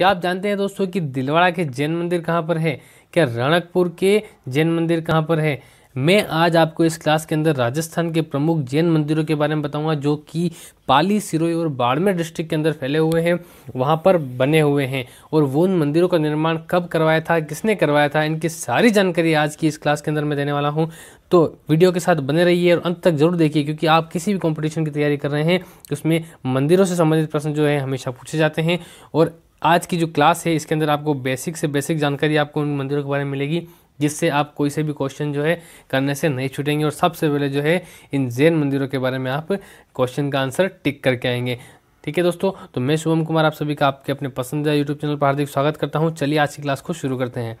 क्या आप जानते हैं दोस्तों कि दिलवाड़ा के जैन मंदिर कहाँ पर है क्या रणकपुर के जैन मंदिर कहाँ पर है मैं आज आपको इस क्लास के अंदर राजस्थान के प्रमुख जैन मंदिरों के बारे में बताऊंगा जो कि पाली सिरोई और बाड़मेर डिस्ट्रिक्ट के अंदर फैले हुए हैं वहां पर बने हुए हैं और वो उन मंदिरों का निर्माण कब करवाया था किसने करवाया था इनकी सारी जानकारी आज की इस क्लास के अंदर मैं देने वाला हूं तो वीडियो के साथ बने रहिए और अंत तक जरूर देखिए क्योंकि आप किसी भी कॉम्पिटिशन की तैयारी कर रहे हैं उसमें मंदिरों से संबंधित प्रश्न जो है हमेशा पूछे जाते हैं और आज की जो क्लास है इसके अंदर आपको बेसिक से बेसिक जानकारी आपको उन मंदिरों के बारे में मिलेगी जिससे आप कोई से भी क्वेश्चन जो है करने से नहीं छूटेंगे और सबसे पहले जो है इन जैन मंदिरों के बारे में आप क्वेश्चन का आंसर टिक करके आएंगे ठीक है दोस्तों तो मैं शुभम कुमार आप सभी का आपके अपने पसंदीदा यूट्यूब चैनल पर हार्दिक स्वागत करता हूँ चलिए आज की क्लास को शुरू करते हैं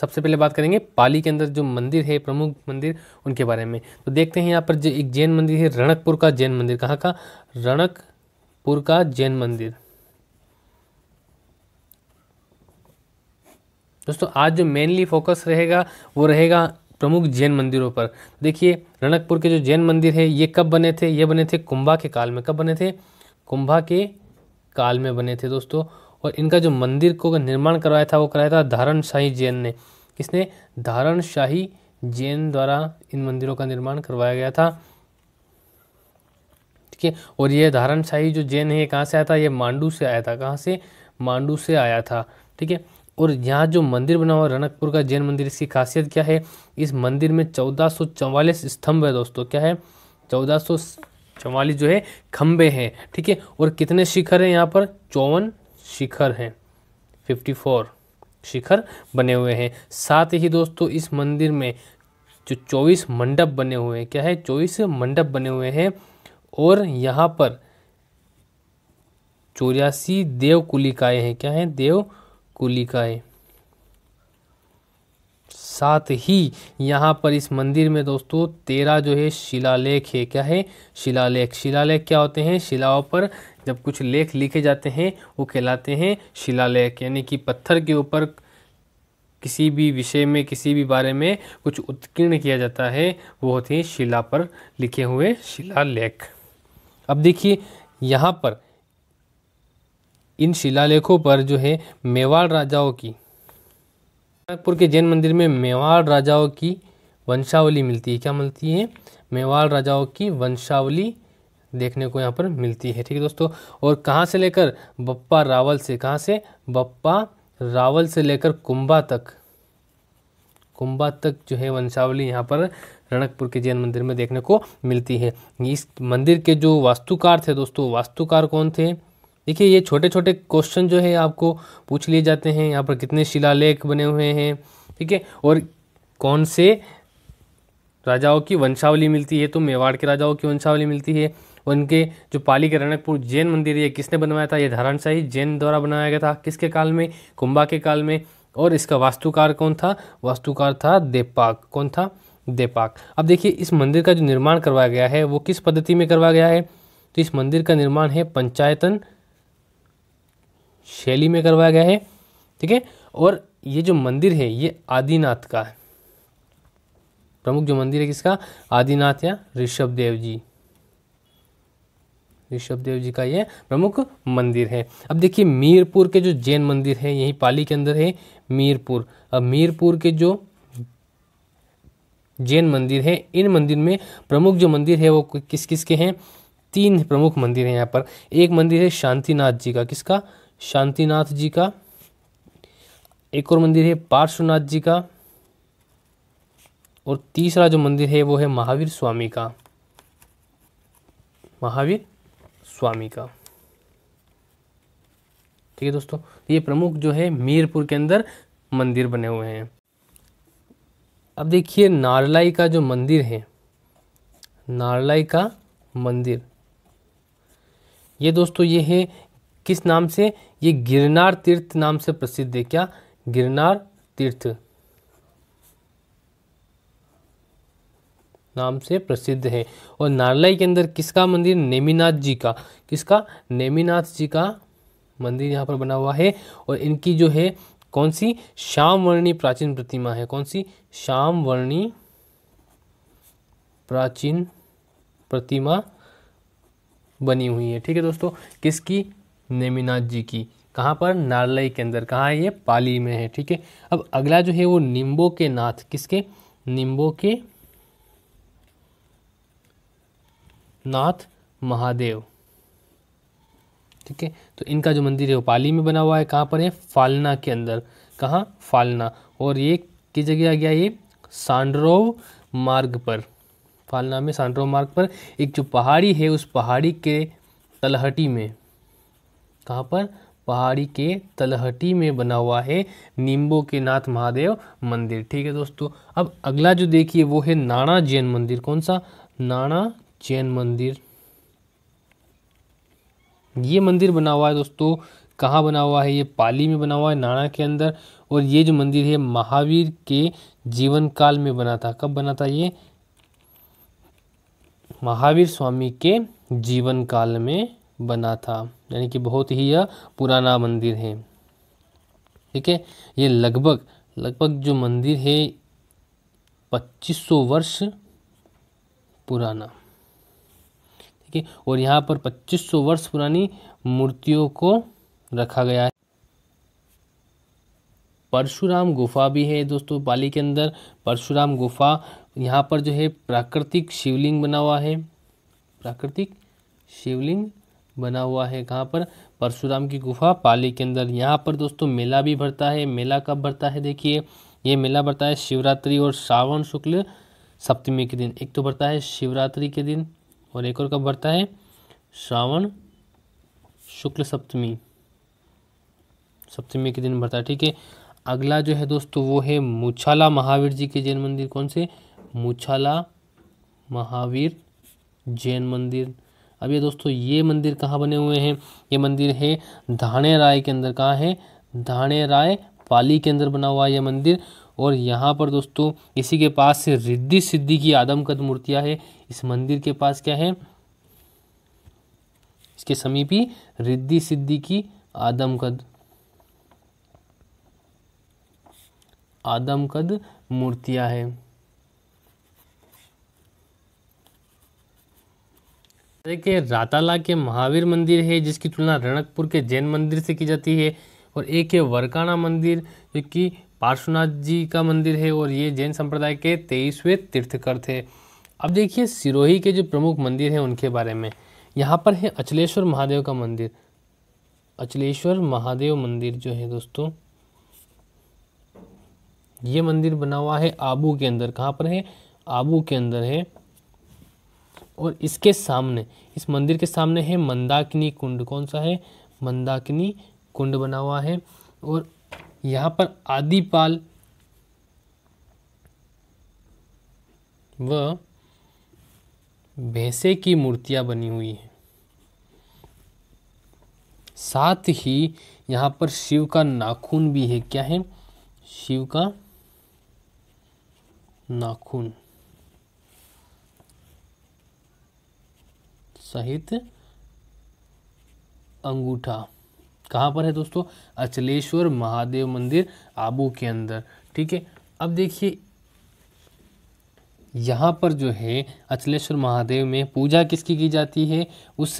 सबसे पहले बात करेंगे पाली के अंदर जो मंदिर है प्रमुख मंदिर उनके बारे में तो देखते हैं यहाँ पर जो एक जैन मंदिर है रणकपुर का जैन मंदिर कहाँ का रणकपुर का जैन मंदिर दोस्तों आज जो मेनली फोकस रहेगा वो रहेगा प्रमुख जैन मंदिरों पर देखिए रणकपुर के जो जैन मंदिर है ये कब बने थे ये बने थे कुंभा के काल में कब बने थे कुंभा के काल में बने थे दोस्तों और इनका जो मंदिर को निर्माण करवाया था वो कराया था धारण शाही जैन ने किसने धारण शाही जैन द्वारा इन मंदिरों का निर्माण करवाया गया था ठीक है और ये धारण शाही जो जैन है ये कहाँ से आया था ये मांडू से आया था कहाँ से मांडू से आया था ठीक है और यहाँ जो मंदिर बना हुआ रनकपुर का जैन मंदिर इसकी खासियत क्या है इस मंदिर में चौदह स्तंभ है दोस्तों क्या है चौदह चौवालीस जो है खंबे हैं ठीक है और कितने शिखर हैं यहाँ पर चौवन शिखर हैं 54 शिखर बने हुए हैं साथ ही दोस्तों इस मंदिर में जो 24 मंडप बने हुए हैं क्या है 24 मंडप बने हुए हैं और यहाँ पर चौरासी देवकुलिकाएँ हैं क्या हैं देवकुलिकाएँ साथ ही यहाँ पर इस मंदिर में दोस्तों तेरह जो है शिलालेख है क्या है शिलालेख शिलालेख क्या होते हैं शिलाओं पर जब कुछ लेख लिखे जाते हैं वो कहलाते हैं शिलालेख यानी कि पत्थर के ऊपर किसी भी विषय में किसी भी बारे में कुछ उत्कीर्ण किया जाता है वो होते हैं शिला पर लिखे हुए शिलालेख अब देखिए यहाँ पर इन शिलालेखों पर जो है मेवाड़ राजाओं की नागपुर के जैन मंदिर में मेवाड़ राजाओं की वंशावली मिलती है क्या मिलती है मेवाड़ राजाओं की वंशावली देखने को यहाँ पर मिलती है ठीक है दोस्तों और कहाँ से लेकर बप्पा रावल से कहाँ से बप्पा रावल से लेकर कुंभा तक कुंभा तक जो है वंशावली यहाँ पर रणकपुर के जैन मंदिर में देखने को मिलती है इस मंदिर के जो वास्तुकार थे दोस्तों वास्तुकार कौन थे देखिए ये छोटे छोटे क्वेश्चन जो है आपको पूछ लिए जाते हैं यहाँ पर कितने शिलालेख बने हुए हैं ठीक है और कौन से राजाओं की वंशावली मिलती है तो मेवाड़ के राजाओं की वंशावली मिलती है उनके जो पाली के रणकपुर जैन मंदिर ये किसने बनवाया था ये धारणशाही जैन द्वारा बनाया गया था किसके काल में कुंभा के काल में और इसका वास्तुकार कौन था वास्तुकार था देपाक कौन था देपाक अब देखिए इस मंदिर का जो निर्माण करवाया गया है वो किस पद्धति में करवाया गया है तो इस मंदिर का निर्माण है पंचायतन शैली में करवाया गया है ठीक है और ये जो मंदिर है ये आदिनाथ का है प्रमुख जो मंदिर है किसका आदिनाथ या ऋषभ देव जी ऋषभ देव जी का यह प्रमुख मंदिर है अब देखिए मीरपुर के जो जैन मंदिर है यही पाली के अंदर है मीरपुर अब मीरपुर के जो जैन मंदिर है इन मंदिर में प्रमुख जो मंदिर है वो किस किस के हैं तीन प्रमुख मंदिर हैं यहाँ पर एक मंदिर है शांतिनाथ जी का किसका शांतिनाथ जी का एक और मंदिर है पार्श्वनाथ जी का और तीसरा जो मंदिर है वो है महावीर स्वामी का महावीर स्वामी का ठीक है दोस्तों ये प्रमुख जो है मीरपुर के अंदर मंदिर बने हुए हैं अब देखिए नारलाई का जो मंदिर है नारलाई का मंदिर ये दोस्तों ये है किस नाम से ये गिरनार तीर्थ नाम से प्रसिद्ध है क्या गिरनार तीर्थ नाम से प्रसिद्ध है और नारलाई के अंदर किसका मंदिर नेमीनाथ जी का किसका नेमीनाथ जी का मंदिर यहाँ पर बना हुआ है और इनकी जो है कौन सी श्याम वर्णी प्राचीन प्रतिमा है कौन सी श्याम वर्णी प्राचीन प्रतिमा बनी हुई है ठीक है दोस्तों किसकी नेमिनाथ जी की कहाँ पर नारलई के अंदर कहाँ है ये पाली में है ठीक है अब अगला जो है वो निम्बो के नाथ किसके निम्बो के नाथ महादेव ठीक है तो इनका जो मंदिर है वो पाली में बना हुआ है कहाँ पर है फालना के अंदर कहाँ फालना और ये किस जगह आ गया ये सांडरोव मार्ग पर फालना में सांडरोव मार्ग पर एक जो पहाड़ी है उस पहाड़ी के तलहटी में कहाँ पर पहाड़ी के तलहटी में बना हुआ है नींबू के नाथ महादेव मंदिर ठीक है दोस्तों अब अगला जो देखिए वो है नाना जैन मंदिर कौन सा नाना जैन मंदिर ये मंदिर बना हुआ है दोस्तों कहाँ बना हुआ है ये पाली में बना हुआ है नाना के अंदर और ये जो मंदिर है महावीर के जीवन काल में बना था कब बना था ये महावीर स्वामी के जीवन काल में बना था यानी कि बहुत ही यह पुराना मंदिर है ठीक है ये लगभग लगभग जो मंदिर है 2500 वर्ष पुराना ठीक है और यहाँ पर 2500 वर्ष पुरानी मूर्तियों को रखा गया है परशुराम गुफा भी है दोस्तों पाली के अंदर परशुराम गुफा यहाँ पर जो है प्राकृतिक शिवलिंग बना हुआ है प्राकृतिक शिवलिंग बना हुआ है कहाँ पर परशुराम की गुफा पाली के अंदर यहाँ पर दोस्तों मेला भी भरता है मेला कब भरता है देखिए ये मेला भरता है शिवरात्रि और श्रावण शुक्ल सप्तमी के दिन एक तो भरता है शिवरात्रि के दिन और एक और कब भरता है श्रावण शुक्ल सप्तमी सप्तमी के दिन भरता है ठीक है अगला जो है दोस्तों वो है मुछाला महावीर जी के जैन मंदिर कौन से मुछाला महावीर जैन मंदिर अब ये दोस्तों ये मंदिर कहाँ बने हुए हैं ये मंदिर है धाने राय के अंदर कहाँ है धाने राय पाली के अंदर बना हुआ है यह मंदिर और यहाँ पर दोस्तों इसी के पास से रिद्धि सिद्धि की आदमकद मूर्तियाँ है इस मंदिर के पास क्या है इसके समीप ही रिद्धि सिद्धि की आदमकद आदमकद मूर्तियाँ हैं देखिए राताला के महावीर मंदिर है जिसकी तुलना रणकपुर के जैन मंदिर से की जाती है और एक है वरकाना मंदिर जो कि पार्श्वनाथ जी का मंदिर है और ये जैन संप्रदाय के तेईसवें तीर्थकर थे अब देखिए सिरोही के जो प्रमुख मंदिर हैं उनके बारे में यहाँ पर है अचलेश्वर महादेव का मंदिर अचलेश्वर महादेव मंदिर जो है दोस्तों ये मंदिर बना हुआ है आबू के अंदर कहाँ पर है आबू के अंदर है और इसके सामने इस मंदिर के सामने है मंदाकिनी कुंड कौन सा है मंदाकिनी कुंड बना हुआ है और यहाँ पर आदिपाल व भैंसे की मूर्तियाँ बनी हुई हैं साथ ही यहाँ पर शिव का नाखून भी है क्या है शिव का नाखून सहित अंगूठा कहाँ पर है दोस्तों अचलेश्वर महादेव मंदिर आबू के अंदर ठीक है अब देखिए यहाँ पर जो है अचलेश्वर महादेव में पूजा किसकी की जाती है उस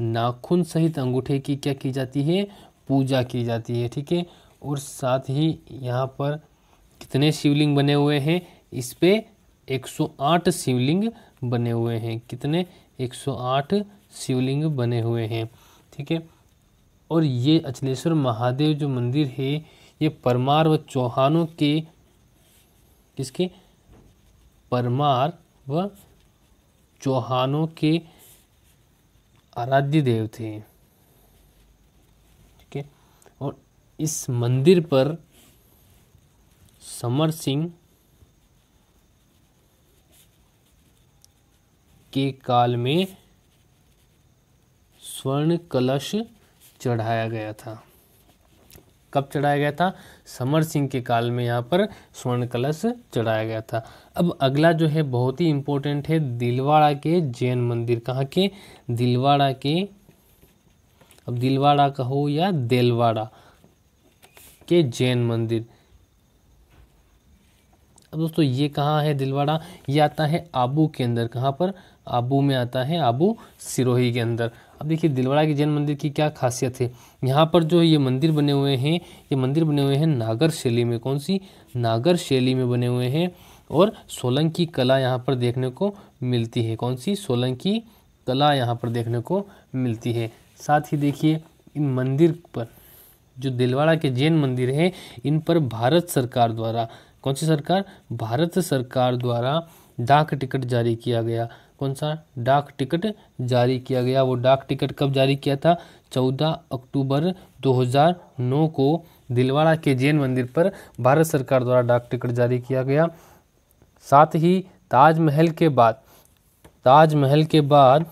नाखून सहित अंगूठे की क्या की जाती है पूजा की जाती है ठीक है और साथ ही यहाँ पर कितने शिवलिंग बने हुए हैं इस पर 108 शिवलिंग बने हुए हैं कितने 108 शिवलिंग बने हुए हैं ठीक है और ये अचलेश्वर महादेव जो मंदिर है ये परमार व चौहानों के किसके परमार व चौहानों के आराध्य देव थे ठीक है और इस मंदिर पर समर सिंह के काल में स्वर्ण कलश चढ़ाया गया था कब चढ़ाया गया था समर सिंह के काल में यहाँ पर स्वर्ण कलश चढ़ाया गया था अब अगला जो है बहुत ही इम्पोर्टेंट है दिलवाड़ा के जैन मंदिर कहाँ के दिलवाड़ा के अब दिलवाड़ा कहो या देलवाड़ा के जैन मंदिर अब दोस्तों ये कहाँ है दिलवाड़ा ये आता है आबू के अंदर कहाँ पर आबू में आता है आबू सिरोही के अंदर अब देखिए दिलवाड़ा के जैन मंदिर की क्या खासियत है यहाँ पर जो ये मंदिर बने हुए हैं ये मंदिर बने हुए हैं नागर शैली में कौन सी नागर शैली में बने हुए हैं और सोलंग की कला यहाँ पर देखने को मिलती है कौन सी सोलंग की कला यहाँ पर देखने को मिलती है साथ ही देखिए इन मंदिर पर जो दिलवाड़ा के जैन मंदिर हैं इन पर भारत सरकार द्वारा कौन सी सरकार भारत सरकार द्वारा डाक टिकट जारी किया गया कौन सा डाक टिकट जारी किया गया वो डाक टिकट कब जारी किया था 14 अक्टूबर 2009 को दिलवाड़ा के जैन मंदिर पर भारत सरकार द्वारा डाक टिकट जारी किया गया साथ ही ताजमहल के बाद ताजमहल के बाद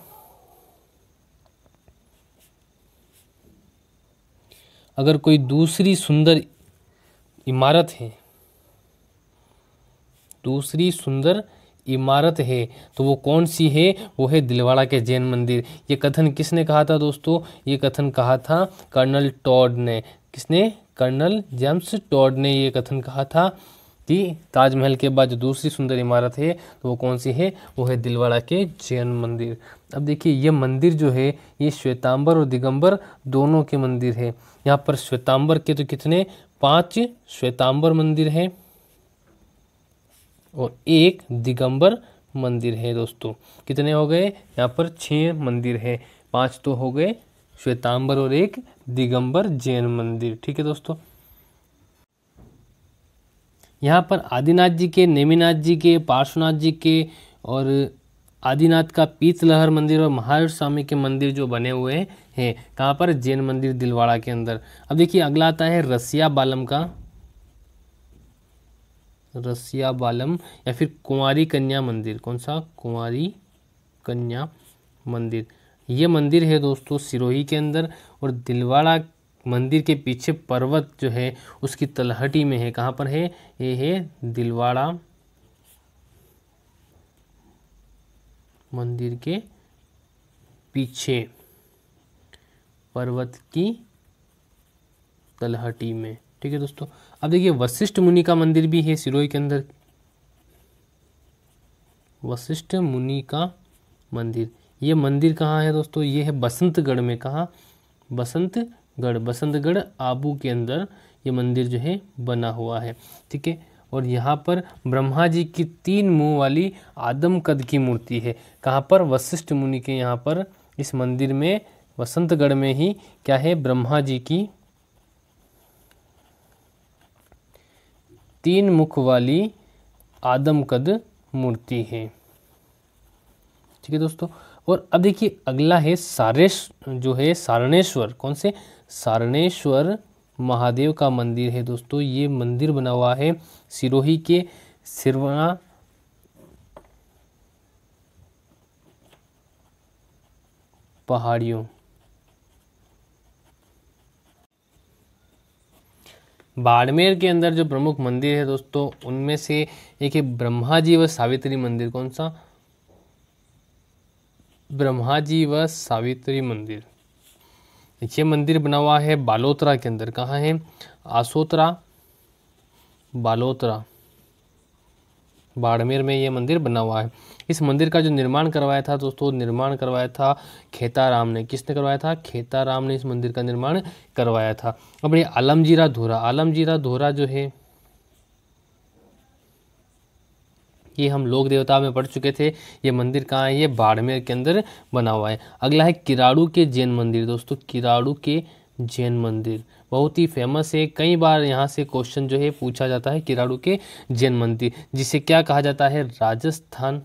अगर कोई दूसरी सुंदर इमारत है दूसरी सुंदर इमारत है तो वो कौन सी है वो है दिलवाड़ा के जैन मंदिर ये कथन किसने कहा था दोस्तों ये कथन कहा था कर्नल टॉड ने किसने कर्नल जेम्स टॉड ने ये कथन कहा था कि ताजमहल के बाद जो दूसरी सुंदर इमारत है तो वो कौन सी है वो है दिलवाड़ा के जैन मंदिर अब देखिए ये मंदिर जो है ये श्वेतांबर और दिगंबर दोनों के मंदिर है यहाँ पर श्वेतांबर के तो कितने पांच श्वेतांबर मंदिर हैं और एक दिगंबर मंदिर है दोस्तों कितने हो गए यहाँ पर छः मंदिर है पांच तो हो गए श्वेतांबर और एक दिगंबर जैन मंदिर ठीक है दोस्तों यहाँ पर आदिनाथ जी के नेमिनाथ जी के पार्श्वनाथ जी के और आदिनाथ का पीतलहर मंदिर और महावीर स्वामी के मंदिर जो बने हुए हैं कहाँ पर जैन मंदिर दिलवाड़ा के अंदर अब देखिए अगला आता है रसिया बालम का रसिया बालम या फिर कुंवारी कन्या मंदिर कौन सा कुंवारी कन्या मंदिर ये मंदिर है दोस्तों सिरोही के अंदर और दिलवाड़ा मंदिर के पीछे पर्वत जो है उसकी तलहटी में है कहाँ पर है ये है दिलवाड़ा मंदिर के पीछे पर्वत की तलहटी में ठीक है दोस्तों अब देखिए वशिष्ठ मुनि का मंदिर भी है सिरोही के अंदर वशिष्ठ मुनि का मंदिर ये मंदिर कहाँ है दोस्तों ये है बसंतगढ़ में कहाँ बसंतगढ़ बसंतगढ़ आबू के अंदर ये मंदिर जो है बना हुआ है ठीक है और यहाँ पर ब्रह्मा जी की तीन मुंह वाली आदम कद की मूर्ति है कहाँ पर वशिष्ठ मुनि के यहाँ पर इस मंदिर में बसंतगढ़ में ही क्या है ब्रह्मा जी की तीन मुख वाली आदमकद मूर्ति है ठीक है दोस्तों और अब देखिए अगला है सारेश जो है सारणेश्वर कौन से सारणेश्वर महादेव का मंदिर है दोस्तों ये मंदिर बना हुआ है सिरोही के सिरवा पहाड़ियों बाड़मेर के अंदर जो प्रमुख मंदिर है दोस्तों उनमें से एक है ब्रह्मा जी व सावित्री मंदिर कौन सा ब्रह्मा जी व सावित्री मंदिर ये मंदिर बना हुआ है बालोतरा के अंदर कहाँ है आसोतरा बालोतरा बाड़मेर में ये मंदिर बना हुआ है इस मंदिर का जो निर्माण करवाया था दोस्तों निर्माण करवाया था खेताराम ने किसने करवाया था खेताराम ने इस मंदिर का निर्माण करवाया था अब ये आलमजीरा धोरा आलमजीरा धोरा जो है ये हम लोक देवता में पढ़ चुके थे ये मंदिर कहाँ है ये बाड़मेर के अंदर बना हुआ है अगला है किराड़ू के जैन मंदिर दोस्तों किराड़ू के जैन मंदिर बहुत ही फेमस है कई बार यहाँ से क्वेश्चन जो है पूछा जाता है किराड़ू के जैन मंदिर जिसे क्या कहा जाता है राजस्थान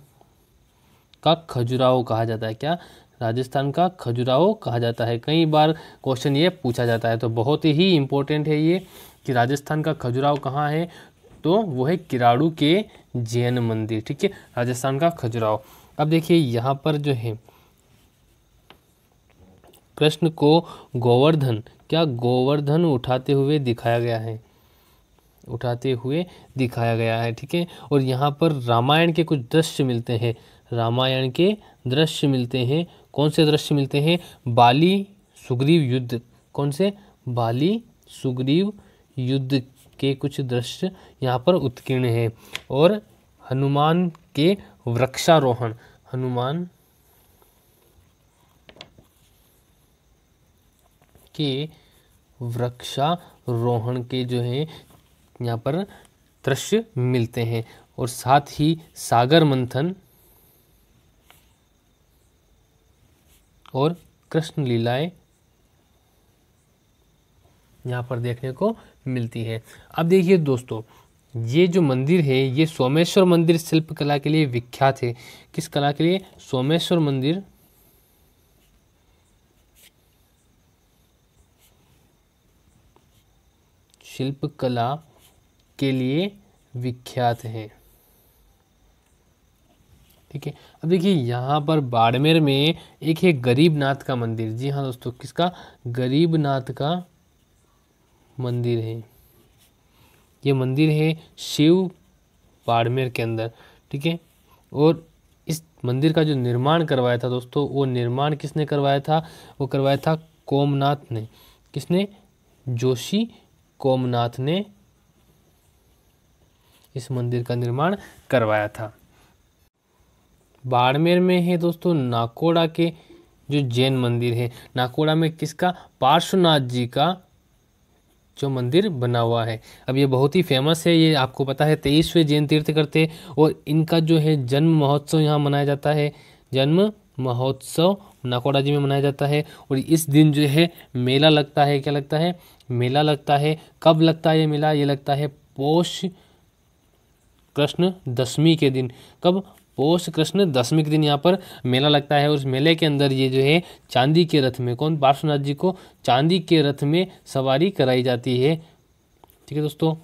का खजुराहो कहा जाता है क्या राजस्थान का खजुराहो कहा जाता है कई बार क्वेश्चन ये पूछा जाता है तो बहुत ही इम्पोर्टेंट है ये कि राजस्थान का खजुराहो कहाँ है तो वो है किराड़ू के जैन मंदिर ठीक है राजस्थान का खजुराहो अब देखिए यहाँ पर जो है कृष्ण को गोवर्धन क्या गोवर्धन उठाते हुए दिखाया गया है उठाते हुए दिखाया गया है ठीक है और यहाँ पर रामायण के कुछ दृश्य मिलते हैं रामायण के दृश्य मिलते हैं कौन से दृश्य मिलते हैं बाली सुग्रीव युद्ध कौन से बाली सुग्रीव युद्ध के कुछ दृश्य यहाँ पर उत्कीर्ण हैं और हनुमान के वृक्षारोहण हनुमान के वृक्षारोहण के जो है यहाँ पर दृश्य मिलते हैं और साथ ही सागर मंथन और कृष्ण लीलाएं यहाँ पर देखने को मिलती है अब देखिए दोस्तों ये जो मंदिर है ये सोमेश्वर मंदिर शिल्प कला के लिए विख्यात है किस कला के लिए सोमेश्वर मंदिर शिल्पकला के लिए विख्यात है ठीक है अब देखिए यहाँ पर बाड़मेर में एक है गरीबनाथ का मंदिर जी हाँ दोस्तों किसका गरीबनाथ का मंदिर है ये मंदिर है शिव बाड़मेर के अंदर ठीक है और इस मंदिर का जो निर्माण करवाया था दोस्तों वो निर्माण किसने करवाया था वो करवाया था कोमनाथ ने किसने जोशी कोमनाथ ने इस मंदिर का निर्माण करवाया था बाड़मेर में है दोस्तों नाकोड़ा के जो जैन मंदिर है नाकोड़ा में किसका पार्श्वनाथ जी का जो मंदिर बना हुआ है अब ये बहुत ही फेमस है ये आपको पता है तेईसवें जैन तीर्थ करते और इनका जो है जन्म महोत्सव यहाँ मनाया जाता है जन्म महोत्सव नाकोड़ा जी में मनाया जाता है और इस दिन जो है मेला लगता है क्या लगता है मेला लगता है कब लगता है ये मेला ये लगता है पौष कृष्ण दशमी के दिन कब पौष कृष्ण दशमी के दिन यहाँ पर मेला लगता है और उस मेले के अंदर ये जो है चांदी के रथ में कौन पार्श्वनाथ जी को चांदी के रथ में सवारी कराई जाती है ठीक है दोस्तों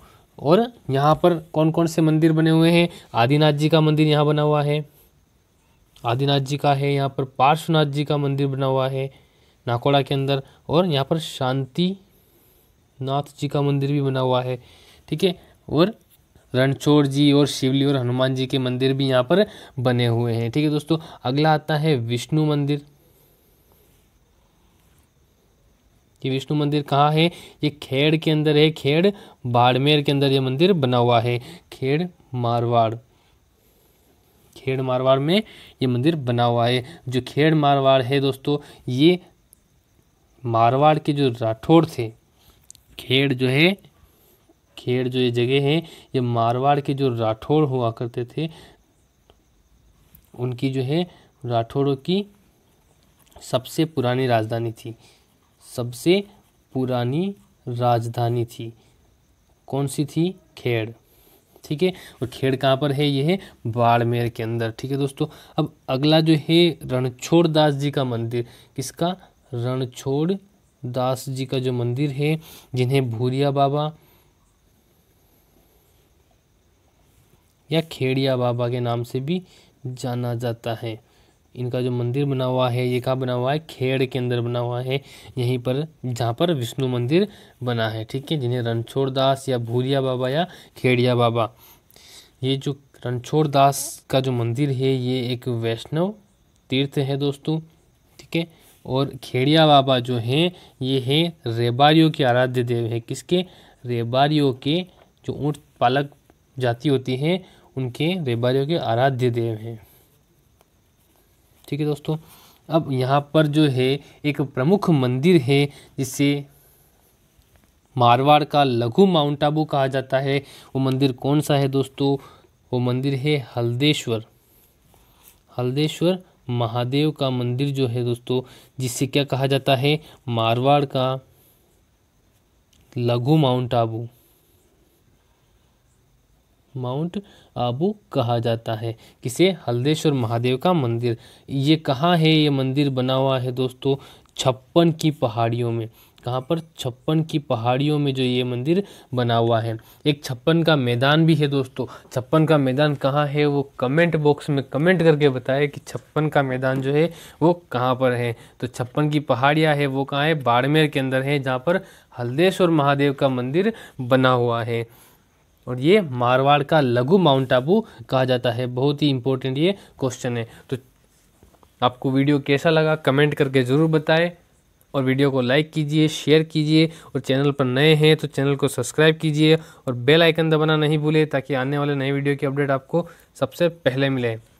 और यहाँ पर कौन कौन से मंदिर बने हुए हैं आदिनाथ जी का मंदिर यहाँ बना हुआ है आदिनाथ जी का है यहाँ पर पार्श्वनाथ जी का मंदिर बना हुआ है नाकोड़ा के अंदर और यहाँ पर शांति नाथ जी का मंदिर भी बना हुआ है ठीक है और रणछोड़ जी और शिवली और हनुमान जी के मंदिर भी यहाँ पर बने हुए हैं ठीक है दोस्तों अगला आता है विष्णु मंदिर ये विष्णु मंदिर कहाँ है ये खेड़ के अंदर है खेड़ बाड़मेर के अंदर ये मंदिर बना हुआ है खेड़ मारवाड़ खेड़ मारवाड़ में ये मंदिर बना हुआ है जो खेड़ मारवाड़ है दोस्तों ये मारवाड़ के जो राठौड़ थे खेड़ जो है खेड़ जो ये जगह है ये मारवाड़ के जो राठौड़ हुआ करते थे उनकी जो है राठौड़ों की सबसे पुरानी राजधानी थी सबसे पुरानी राजधानी थी कौन सी थी खेड़ ठीक है और खेड़ कहाँ पर है ये है बाड़मेर के अंदर ठीक है दोस्तों अब अगला जो है रणछोड़ दास जी का मंदिर किसका रणछोड़ दास जी का जो मंदिर है जिन्हें भूरिया बाबा या खेड़िया बाबा के नाम से भी जाना जाता है इनका जो मंदिर बना हुआ है ये कहाँ बना हुआ है खेड़ के अंदर बना हुआ है यहीं पर जहाँ पर विष्णु मंदिर बना है ठीक है जिन्हें रणछोड़ दास या भूरिया बाबा या खेड़िया बाबा ये जो रणछोड़ दास का जो मंदिर है ये एक वैष्णव तीर्थ है दोस्तों ठीक है और खेड़िया बाबा जो हैं ये हैं रेबारियों के आराध्य देव हैं किसके रेबारियों के जो ऊँट पालक जाति होती है उनके रेबारियों के आराध्य देव हैं ठीक है दोस्तों अब यहाँ पर जो है एक प्रमुख मंदिर है जिसे मारवाड़ का लघु माउंट आबू कहा जाता है वो मंदिर कौन सा है दोस्तों वो मंदिर है हल्देश्वर हल्देश्वर महादेव का मंदिर जो है दोस्तों जिसे क्या कहा जाता है मारवाड़ का लघु माउंट आबू माउंट आबू कहा जाता है किसे हल्देश्वर महादेव का मंदिर ये कहाँ है ये मंदिर बना हुआ है दोस्तों छप्पन की पहाड़ियों में कहाँ पर छप्पन की पहाड़ियों में जो ये मंदिर बना हुआ है एक छप्पन का मैदान भी है दोस्तों छप्पन का मैदान कहाँ है वो कमेंट बॉक्स में कमेंट करके बताएं कि छप्पन का मैदान जो है वो कहाँ पर है तो छप्पन की पहाड़ियाँ है वो कहाँ है बाड़मेर के अंदर है जहाँ पर हल्देश्वर महादेव का मंदिर बना हुआ है और ये मारवाड़ का लघु माउंट आबू कहा जाता है बहुत ही इंपॉर्टेंट ये क्वेश्चन है तो आपको वीडियो कैसा लगा कमेंट करके ज़रूर बताएं और वीडियो को लाइक कीजिए शेयर कीजिए और चैनल पर नए हैं तो चैनल को सब्सक्राइब कीजिए और बेल आइकन दबाना नहीं भूलें ताकि आने वाले नए वीडियो की अपडेट आपको सबसे पहले मिले